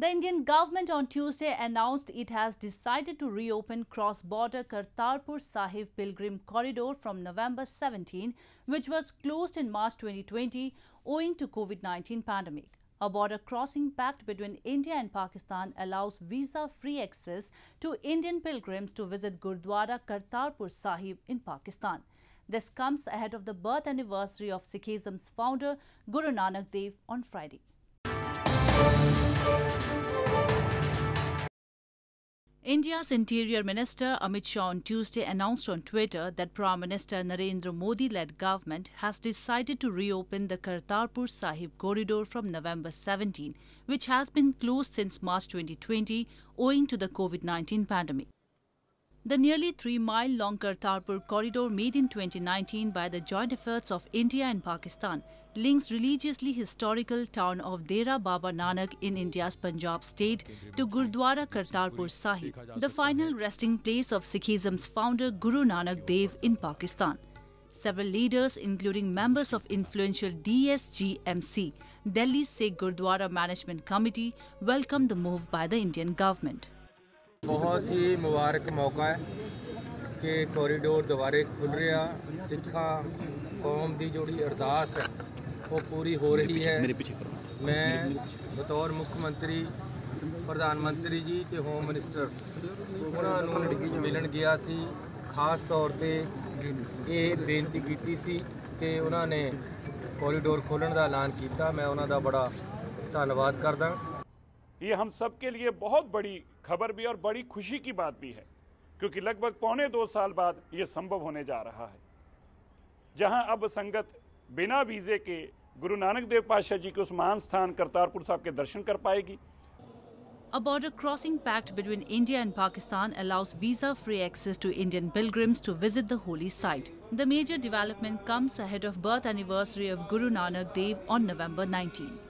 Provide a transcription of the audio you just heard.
The Indian government on Tuesday announced it has decided to reopen cross-border Kartarpur Sahib Pilgrim Corridor from November 17, which was closed in March 2020 owing to COVID-19 pandemic. A border crossing pact between India and Pakistan allows visa-free access to Indian pilgrims to visit Gurdwara Kartarpur Sahib in Pakistan. This comes ahead of the birth anniversary of Sikhism's founder Guru Nanak Dev on Friday. India's Interior Minister Amit Shah on Tuesday announced on Twitter that Prime Minister Narendra Modi-led government has decided to reopen the Kartarpur Sahib corridor from November 17, which has been closed since March 2020 owing to the COVID-19 pandemic. The nearly three-mile long Kartarpur corridor made in 2019 by the joint efforts of India and Pakistan links religiously historical town of Dera Baba Nanak in India's Punjab state to Gurdwara Kartarpur Sahib, the final resting place of Sikhism's founder Guru Nanak Dev in Pakistan. Several leaders, including members of influential DSGMC, Delhi Sikh Gurdwara Management Committee, welcomed the move by the Indian government. ਬਹੁਤ ਹੀ ਮੁਬਾਰਕ ਮੌਕਾ ਹੈ ਕਿ corridor ਦੁਬਾਰੇ ਖੁੱਲ ਰਿਹਾ ਸਿੱਖਾਂ ਕੌਮ ਦੀ ਜੋੜੀ ਅਰਦਾਸ ਹੈ ਉਹ ਪੂਰੀ ਹੋ ਰਹੀ ਹੈ ਮੈਂ ਬਤੌਰ ਮੁੱਖ ਮੰਤਰੀ ਪ੍ਰਧਾਨ ਮੰਤਰੀ ਜੀ ਤੇ ਹੋਮ ਮਿਨਿਸਟਰ ਉਹਨਾਂ ਨੂੰ ਮਿਲਣ ਗਿਆ ਸੀ ਖਾਸ ਤੌਰ ਤੇ ਇਹ ਬੇਨਤੀ ਕੀਤੀ ਸੀ ਕਿ ਉਹਨਾਂ ਨੇ ਕੋਰੀਡੋਰ ਖੋਲਣ ਦਾ ਐਲਾਨ ਕੀਤਾ ਮੈਂ ਉਹਨਾਂ ਦਾ ਬੜਾ ਧੰਨਵਾਦ ਕਰਦਾ ये हम सब के लिए बहुत बड़ी खबर भी और बड़ी खुशी की बात भी है क्योंकि लगभग पौने दो साल बाद ये संभव होने जा रहा है जहां अब संगत बिना वीज़े के गुरु नानक देव पातशाह जी के उस महान स्थान करतारपुर साहब के दर्शन कर पाएगी A border crossing pact between India and Pakistan allows visa-free access to Indian pilgrims to visit the holy site. The major development comes ahead of birth anniversary of Guru Nanak Dev on November 19.